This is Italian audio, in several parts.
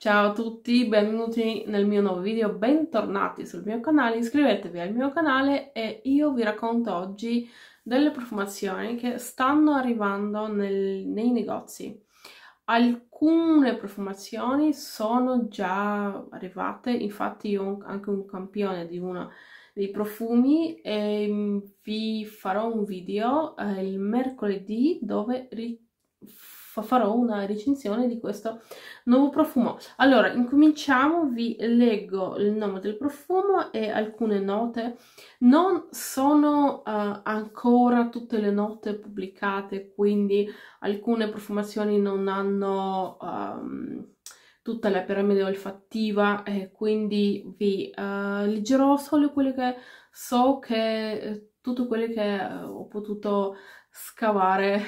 Ciao a tutti, benvenuti nel mio nuovo video, bentornati sul mio canale, iscrivetevi al mio canale e io vi racconto oggi delle profumazioni che stanno arrivando nel, nei negozi. Alcune profumazioni sono già arrivate, infatti io ho anche un campione di uno dei profumi e mm, vi farò un video eh, il mercoledì dove ri farò una recensione di questo nuovo profumo. Allora, incominciamo, vi leggo il nome del profumo e alcune note. Non sono uh, ancora tutte le note pubblicate, quindi alcune profumazioni non hanno... Um, tutta la piramide olfattiva e quindi vi uh, leggerò solo quelle che so che eh, tutto quello che ho potuto scavare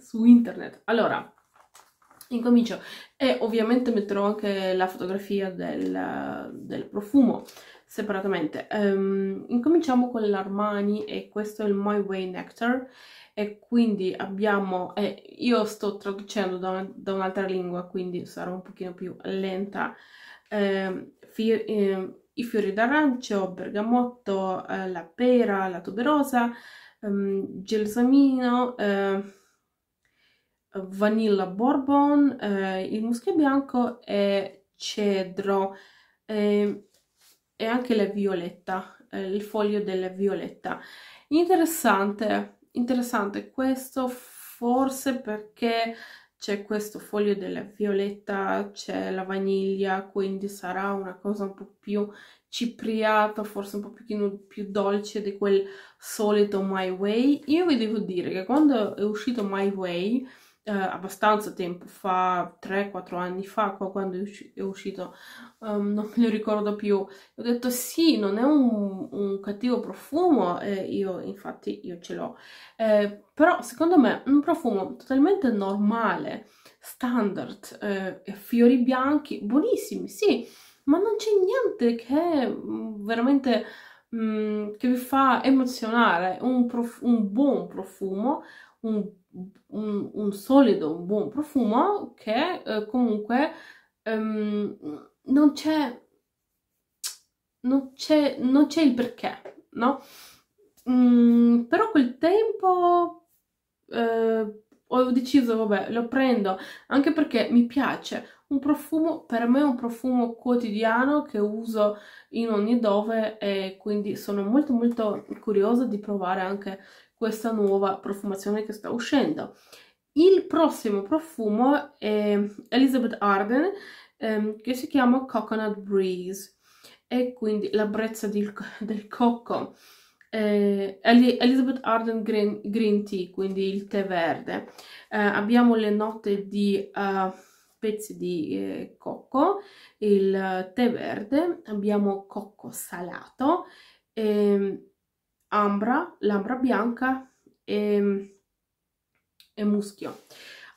su internet. Allora, incomincio e ovviamente metterò anche la fotografia del, del profumo separatamente. Um, incominciamo con l'Armani e questo è il My Way Nectar e quindi abbiamo, eh, io sto traducendo da, da un'altra lingua quindi sarò un pochino più lenta, um, ehm, fi, um, ehm, i fiori d'arancio, bergamotto, eh, la pera, la tuberosa, gelsomino vanilla bourbon, eh, il muschio bianco e cedro eh, e anche la violetta, eh, il foglio della violetta. Interessante, interessante questo forse perché c'è questo foglio della violetta, c'è la vaniglia, quindi sarà una cosa un po' più cipriata, forse un pochino più dolce di quel solito My Way. Io vi devo dire che quando è uscito My Way eh, abbastanza tempo fa, 3-4 anni fa, qua quando è, uscito, um, non me lo ricordo più, ho detto sì, non è un, un cattivo profumo, eh, io infatti io ce l'ho, eh, però secondo me un profumo totalmente normale, standard, eh, fiori bianchi, buonissimi, sì, ma non c'è niente che mm, veramente mh, mm, che vi fa emozionare un, un buon profumo un un, un solido, un buon profumo che eh, comunque ehm, non c'è non c'è, non c'è il perché, no? Mm, però quel tempo eh, ho deciso, vabbè, lo prendo anche perché mi piace. Un profumo, per me è un profumo quotidiano che uso in ogni dove e quindi sono molto molto curiosa di provare anche questa nuova profumazione che sta uscendo. Il prossimo profumo è Elizabeth Arden ehm, che si chiama Coconut Breeze e quindi la brezza di, del cocco. Eh, Elizabeth Arden Green, Green, Tea, quindi il tè verde. Eh, abbiamo le note di uh, pezzi di eh, cocco, il tè verde, abbiamo cocco salato. Ehm, ambra, l'ambra bianca e, e muschio.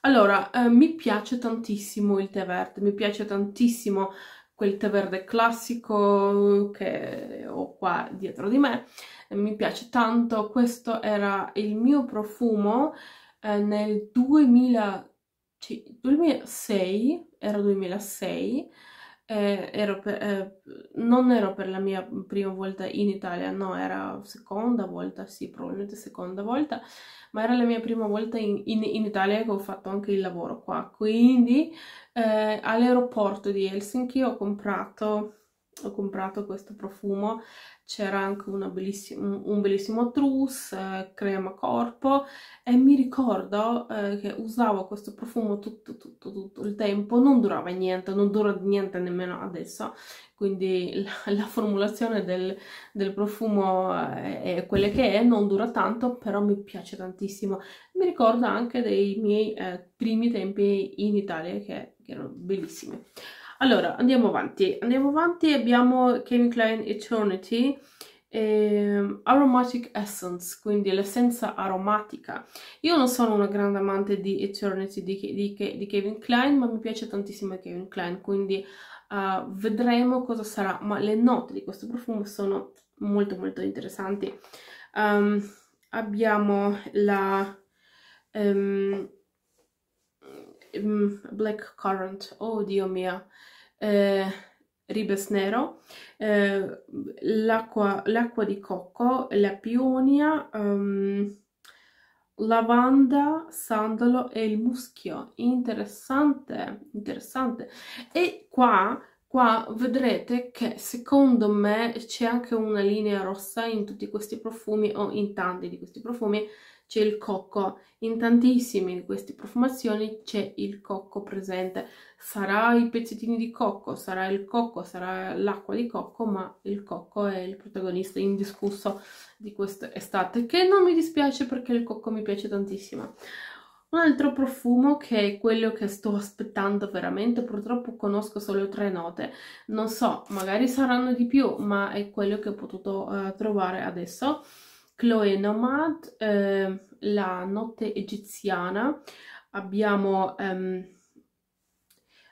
Allora, eh, mi piace tantissimo il tè verde, mi piace tantissimo quel tè verde classico che ho qua dietro di me, mi piace tanto, questo era il mio profumo eh, nel 2000, 2006, era 2006, eh, ero per, eh, non ero per la mia prima volta in Italia, no, era seconda volta, sì, probabilmente seconda volta, ma era la mia prima volta in, in, in Italia che ho fatto anche il lavoro qua, quindi eh, all'aeroporto di Helsinki ho comprato ho comprato questo profumo, c'era anche bellissim un bellissimo trousse, eh, crema corpo e mi ricordo eh, che usavo questo profumo tutto, tutto, tutto il tempo, non durava niente, non dura niente nemmeno adesso, quindi la, la formulazione del, del profumo eh, è, è, quella che è, non dura tanto, però mi piace tantissimo. Mi ricordo anche dei miei eh, primi tempi in Italia che, che erano bellissimi. Allora, andiamo avanti. Andiamo avanti, abbiamo Kevin Klein Eternity. Eh, aromatic Essence, quindi l'essenza aromatica. Io non sono una grande amante di Eternity di, di, di Kevin Klein, ma mi piace tantissimo Kevin Klein, quindi uh, vedremo cosa sarà. Ma le note di questo profumo sono molto molto interessanti. Um, abbiamo la... Um, Mm, black currant, oh dio mio, eh, ribes nero, eh, l'acqua di cocco, la pionia, um, lavanda, sandalo e il muschio. Interessante, interessante. E qua, qua vedrete che secondo me c'è anche una linea rossa in tutti questi profumi o in tanti di questi profumi c'è il cocco. In tantissime di queste profumazioni c'è il cocco presente. Sarà i pezzettini di cocco, sarà il cocco, sarà l'acqua di cocco, ma il cocco è il protagonista indiscusso di quest'estate, che non mi dispiace perché il cocco mi piace tantissimo. Un altro profumo che è quello che sto aspettando veramente, purtroppo conosco solo tre note, non so, magari saranno di più, ma è quello che ho potuto uh, trovare adesso Chloe Nomad, eh, La notte egiziana, abbiamo ehm,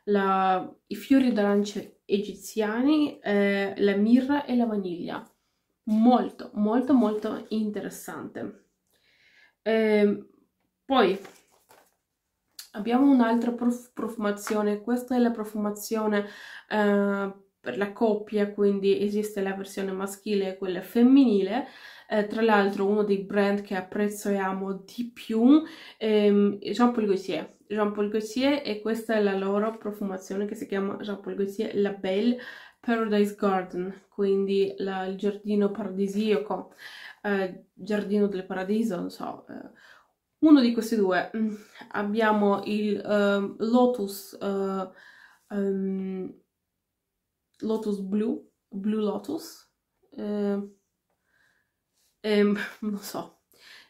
la, i fiori d'arancia egiziani, eh, la mirra e la vaniglia. Molto, molto, molto interessante. Eh, poi abbiamo un'altra prof profumazione, questa è la profumazione eh, per la coppia, quindi esiste la versione maschile e quella femminile eh, tra l'altro uno dei brand che apprezzo e amo di più, ehm, Jean Paul Gaultier. Jean Paul Gaultier e questa è la loro profumazione che si chiama Jean Paul Gaultier La Belle Paradise Garden, quindi la, il giardino paradisiaco, eh, giardino del paradiso, non so, eh, uno di questi due. Mm, abbiamo il um, Lotus, uh, um, Lotus Blue, Blue Lotus, eh, ehm, non so,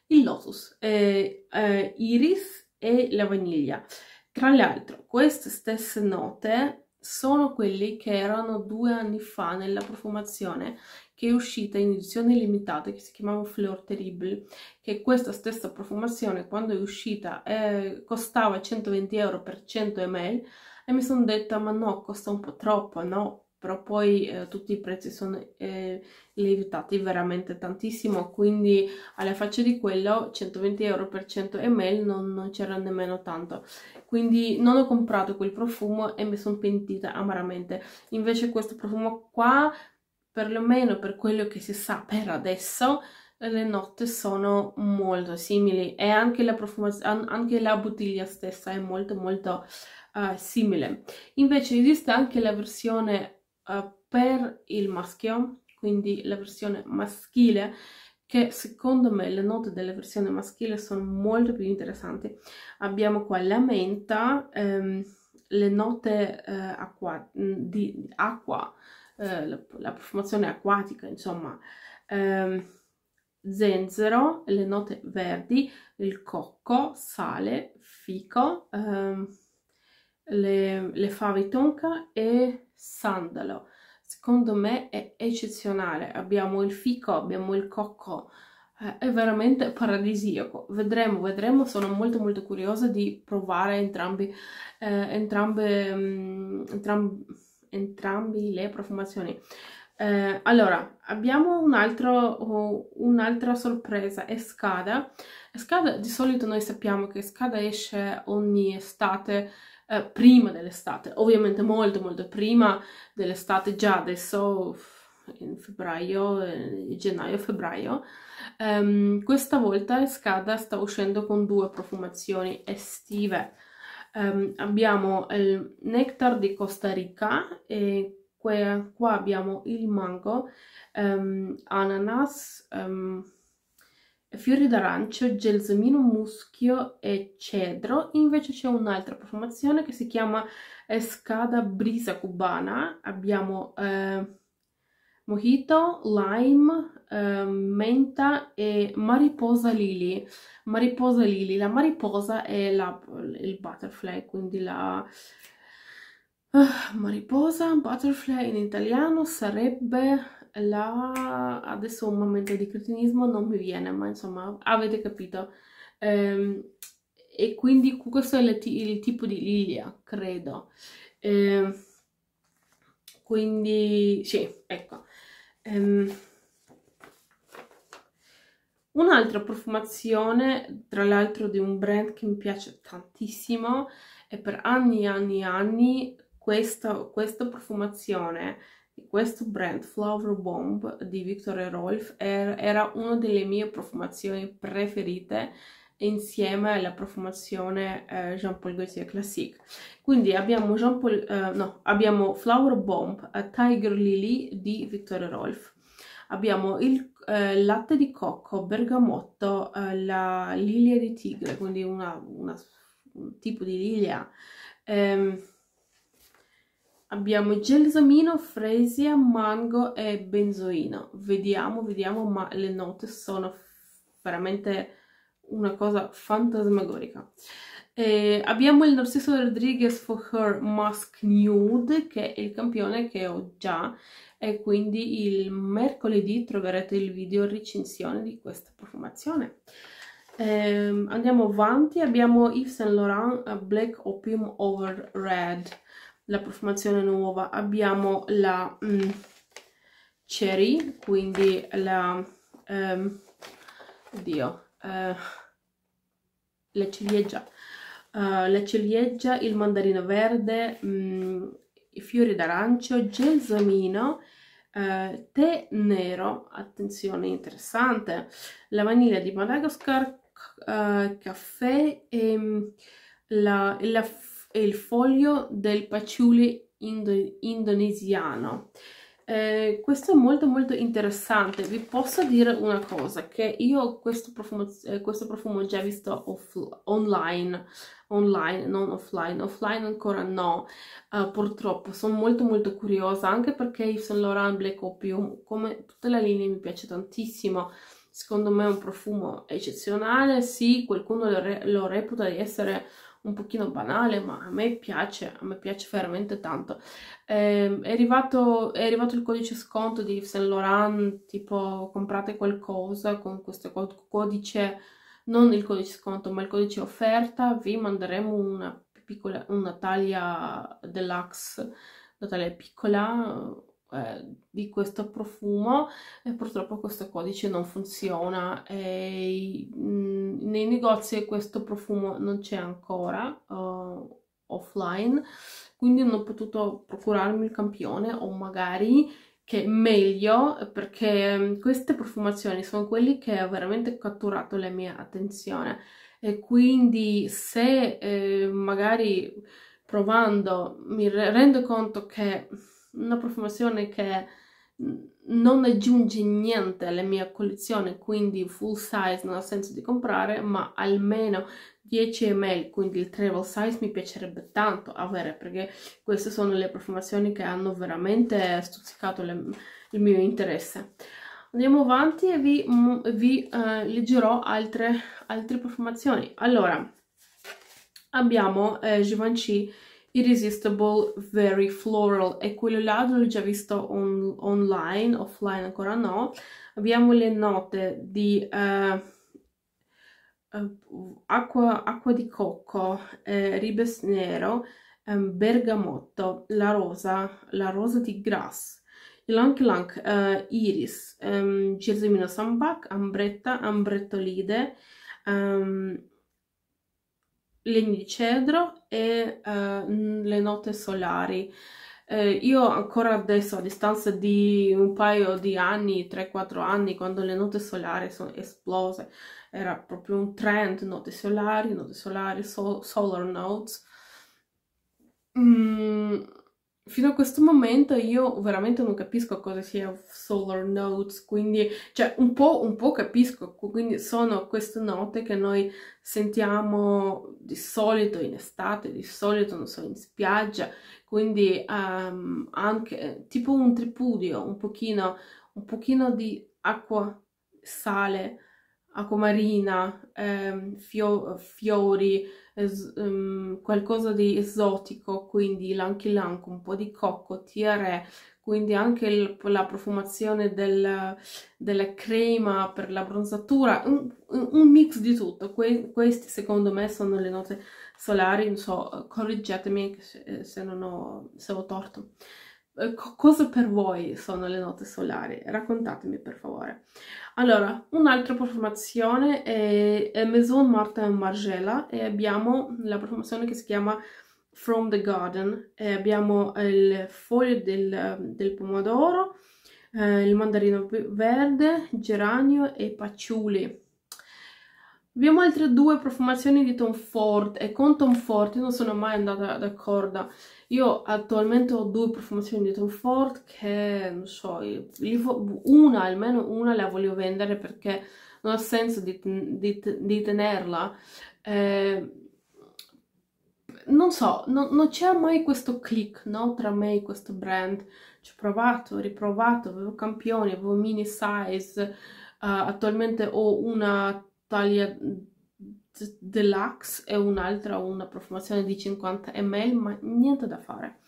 il lotus, eh, eh, iris e la vaniglia. Tra l'altro, queste stesse note sono quelle che erano due anni fa nella profumazione che è uscita in edizione limitata che si chiamava Fleur Terrible che questa stessa profumazione quando è uscita eh, costava 120 euro per 100 ml e mi sono detta ma no costa un po' troppo no però poi eh, tutti i prezzi sono eh, lievitati veramente tantissimo, quindi alla faccia di quello 120 euro per 100 ml non, non c'era nemmeno tanto, quindi non ho comprato quel profumo e mi sono pentita amaramente, invece questo profumo qua, perlomeno per quello che si sa per adesso, le note sono molto simili e anche la, anche la bottiglia stessa è molto molto uh, simile invece esiste anche la versione eh, per il maschio, quindi la versione maschile, che secondo me le note della versione maschile sono molto più interessanti. Abbiamo qua la menta, ehm, le note eh, acqua, mm, di acqua, eh, la, la, profumazione acquatica, insomma, ehm, zenzero, le note verdi, il cocco, sale, fico, ehm, le, le fave tonca e sandalo. Secondo me è eccezionale. Abbiamo il fico, abbiamo il cocco, eh, è veramente paradisiaco. Vedremo, vedremo, sono molto molto curiosa di provare entrambi, eh, entrambe, um, mm, entrambi, entrambi le profumazioni. Eh, allora, abbiamo un altro, oh, un'altra sorpresa, Escada. Escada di solito noi sappiamo che Escada esce ogni estate eh, prima dell'estate, ovviamente molto molto prima dell'estate, già adesso in febbraio, eh, gennaio-febbraio. Um, ehm, questa volta Escada sta uscendo con due profumazioni estive. Um, abbiamo il nectar di Costa Rica e qua, abbiamo il mango, um, ananas, fiori d'arancio, gelsomino, muschio e cedro. Invece c'è un'altra profumazione che si chiama Escada eh, Brisa Cubana. Abbiamo eh, mojito, lime, eh, menta e mariposa lily. Mariposa lily. La mariposa è la, il butterfly, quindi la... Uh, mariposa, butterfly in italiano sarebbe la... adesso un momento di cretinismo non mi viene, ma insomma avete capito. Ehm, e quindi questo è il, il tipo di lilia, credo. Ehm, quindi sì, ecco. Ehm, Un'altra profumazione, tra l'altro di un brand che mi piace tantissimo e per anni e anni e anni questa, questa profumazione questo brand Flower Bomb di Victor e Rolf er-, era una delle mie profumazioni preferite insieme alla profumazione eh, Jean Paul Gaultier Classique. Quindi abbiamo, Paul, eh, no, abbiamo Flower Bomb eh, Tiger Lily di Victor Rolf. Abbiamo il eh, latte di cocco, bergamotto, eh, la lilia di tigre, quindi una, una, un tipo di lilia. Ehm, Abbiamo gelsomino, fresia, mango e benzoino. Vediamo, vediamo, ma le note sono veramente una cosa fantasmagorica. Eh, abbiamo il Narciso Rodriguez for Her Mask Nude, che è il campione che ho già, e quindi il mercoledì troverete il video recensione di questa profumazione. Eh, andiamo avanti, abbiamo Yves Saint Laurent Black Opium Over Red la profumazione nuova abbiamo la mm, cherry quindi la ehm, oddio eh, la ciliegia uh, la ciliegia il mandarino verde mm, i fiori d'arancio gelsomino eh, tè nero attenzione interessante la vaniglia di madagascar uh, caffè e mm, la, la e il foglio del paciule indo indonesiano. Eh, questo è molto molto interessante, vi posso dire una cosa, che io questo profumo, eh, questo profumo già visto off online, online, non offline, offline ancora no, uh, purtroppo, sono molto molto curiosa, anche perché Yves Saint Laurent Black Opium, come tutte le linee mi piace tantissimo, secondo me è un profumo eccezionale, sì, qualcuno lo, re lo reputa di essere un pochino banale, ma a me piace, a me piace veramente tanto. Eh, è, arrivato, è, arrivato, il codice sconto di Yves Saint Laurent, tipo comprate qualcosa con questo codice, non il codice sconto, ma il codice offerta, vi manderemo una, piccola, una taglia deluxe, una taglia piccola eh, di questo profumo e purtroppo questo codice non funziona e, mh, mm, nei negozi questo profumo non c'è ancora uh, offline quindi non ho potuto procurarmi il campione o magari che è meglio perché mm, queste profumazioni sono quelli che ha veramente catturato la mia attenzione e quindi se eh, magari provando mi rendo conto che una profumazione che non aggiunge niente alla mia collezione, quindi full size non ha senso di comprare, ma almeno 10 ml, quindi il travel size mi piacerebbe tanto avere, perché queste sono le profumazioni che hanno veramente stuzzicato le, il mio interesse. Andiamo avanti e vi, vi eh, leggerò altre, altre, profumazioni. Allora, abbiamo eh, Givenchy Irresistible Very Floral e quello là l'ho già visto on online, offline ancora no. Abbiamo le note di uh, uh, acqua, acqua, di cocco, eh, ribes nero, um, bergamotto, la rosa, la rosa di grass, ylang ylang, uh, eh, iris, um, ehm, gersemino sambac, ambretta, ambrettolide, um, ehm, legni di cedro e eh, le note solari. Eh, io ancora adesso, a distanza di un paio di anni, 3-4 anni, quando le note solari sono esplose, era proprio un trend, note solari, note solari, sol solar notes. Mm fino a questo momento io veramente non capisco cosa sia Solar Notes, quindi, cioè, un po', un po' capisco, quindi sono queste note che noi sentiamo di solito in estate, di solito, non so, in spiaggia, quindi um, anche eh, tipo un tripudio, un pochino, un pochino di acqua, sale, acquamarina, ehm, fio fiori, es ehm, qualcosa di esotico, quindi l'anche l'anco, un po' di cocco, TRE, quindi anche la profumazione del, della crema per la bronzatura, un, un mix di tutto. Que queste secondo me sono le note solari, non so, correggetemi se, eh, se non ho, se ho torto. Eh, cosa per voi sono le note solari? Raccontatemi per favore. Allora, un'altra profumazione è Maison Marta e Margela e abbiamo la profumazione che si chiama From the Garden e abbiamo eh, il foglio del, del pomodoro, eh, il mandarino verde, geranio e paciuli. Abbiamo altre due profumazioni di Tom Ford e con Tom Ford non sono mai andata d'accordo io attualmente ho due profumazioni di Tom Ford che, non so, una, almeno una la voglio vendere perché non ha senso di, di, di tenerla. Eh, non so, no, non c'è mai questo click, no, tra me e questo brand. Ci ho provato, ho riprovato, avevo campioni, avevo mini size, uh, attualmente ho una taglia Deluxe e un'altra una profumazione di 50 ml, ma niente da fare.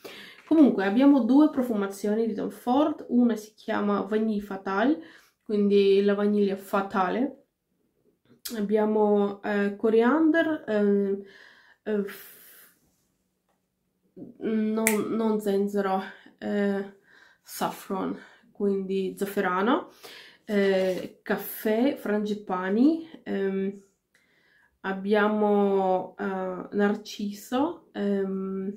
Comunque abbiamo due profumazioni di Tom Ford, una si chiama Vanille Fatale, quindi la vaniglia fatale. Abbiamo eh, coriander, eh, eh, non, non, zenzero, eh, saffron, quindi zafferano, eh, caffè, frangipani, ehm, abbiamo uh, narciso, um,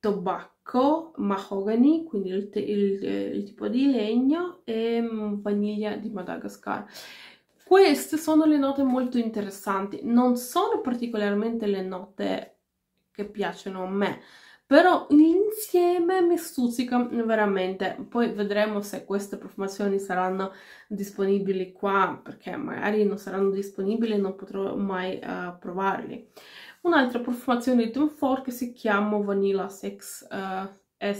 tobacco, mahogany, quindi il, il, eh, il, tipo di legno, e mm, vaniglia di Madagascar. Queste sono le note molto interessanti, non sono particolarmente le note che piacciono a me, però in insieme mi stuzzica veramente. Poi vedremo se queste profumazioni saranno disponibili qua, perché magari non saranno disponibili e non potrò mai uh, provarli. Un'altra profumazione di Tom Ford che si chiama Vanilla Sex uh, eh,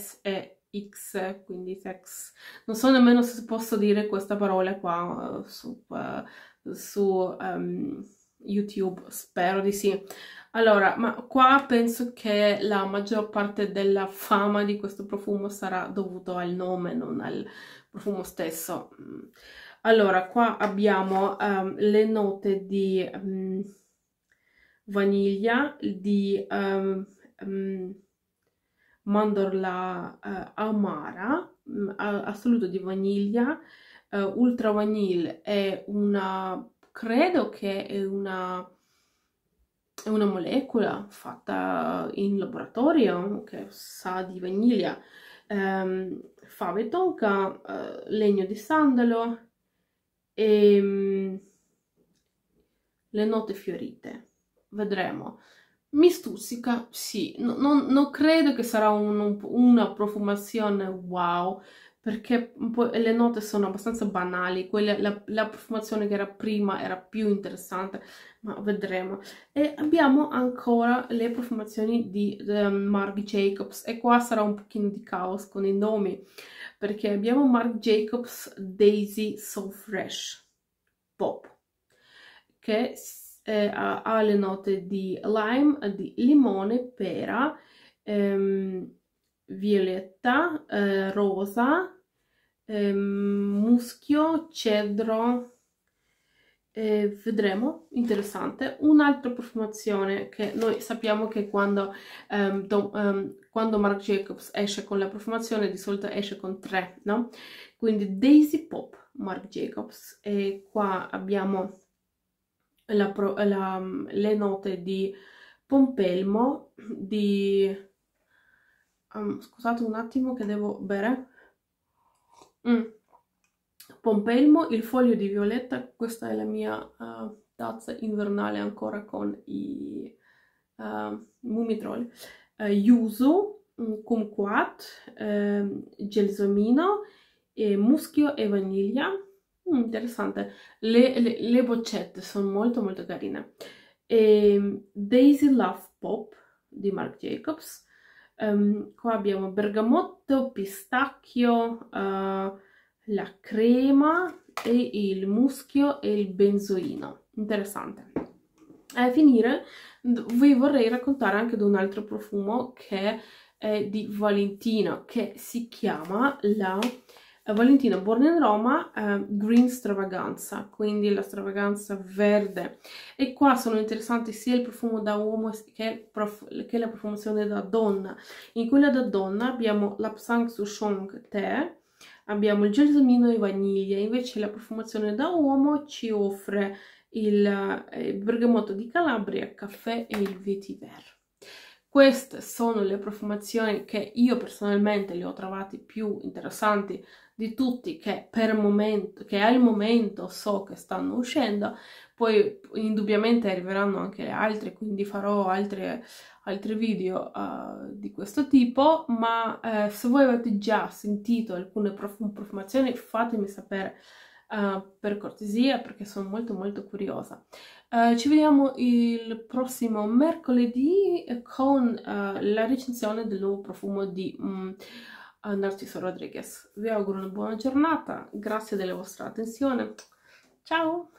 SEX, quindi sex. Non so nemmeno se posso dire questa parola qua uh, su... su um, YouTube, spero di sì. Allora, ma qua penso che la maggior parte della fama di questo profumo sarà dovuto al nome, non al profumo stesso. Mm. Allora, qua abbiamo um, le note di um, vaniglia, di um, mandorla uh, amara, assoluto di vaniglia, uh, ultra vanille e una credo che è una, è una molecola fatta in laboratorio che sa di vaniglia, ehm, fave tonka, eh, legno di sandalo e mm, le note fiorite. Vedremo. Mi stuzzica, sì, no, non, non credo che sarà un, un, una profumazione wow, perché le note sono abbastanza banali, Quella, la, la, profumazione che era prima era più interessante, ma vedremo. E abbiamo ancora le profumazioni di um, Marc Jacobs e qua sarà un pochino di caos con i nomi, perché abbiamo Marc Jacobs Daisy So Fresh Pop, che eh, ha, ha, le note di lime, di limone, pera, ehm, violetta, eh, rosa, eh, muschio, cedro, eh, vedremo, interessante. Un'altra profumazione che noi sappiamo che quando, um, ehm, do, um, ehm, quando Marc Jacobs esce con la profumazione di solito esce con tre, no? Quindi Daisy Pop Marc Jacobs e qua abbiamo la la, le note di pompelmo, di um, scusate un attimo che devo bere mm. pompelmo il foglio di violetta questa è la mia uh, tazza invernale ancora con i uh, eh, mumitrol uh, eh, yuzu mm, kumquat uh, gelsomino e muschio e vaniglia mm, interessante le, le, le, boccette sono molto molto carine e ehm, Daisy Love Pop di Marc Jacobs Um, qua abbiamo bergamotto, pistacchio, uh, la crema e il muschio e il benzoino. Interessante. A finire vi vorrei raccontare anche di un altro profumo che è di Valentino che si chiama la eh, Valentino Born in Roma eh, Green Stravaganza, quindi la stravaganza verde. E qua sono interessanti sia il profumo da uomo che, che la profumazione da donna. In quella da donna abbiamo la Psang Sushong Te, abbiamo il gelsomino e vaniglia, invece la profumazione da uomo ci offre il, eh, il bergamotto di Calabria, caffè e il vetiver. Queste sono le profumazioni che io personalmente le ho trovate più interessanti di tutti che, per momento, che al momento so che stanno uscendo, poi indubbiamente arriveranno anche le altre, quindi farò altre, altri video uh, di questo tipo, ma uh, se voi avete già sentito alcune profum profumazioni fatemi sapere uh, per cortesia perché sono molto molto curiosa. Eh, ci vediamo il prossimo mercoledì con uh, la recensione del nuovo profumo di um, mm, Narciso Rodriguez. Vi auguro una buona giornata, grazie della vostra attenzione. Ciao!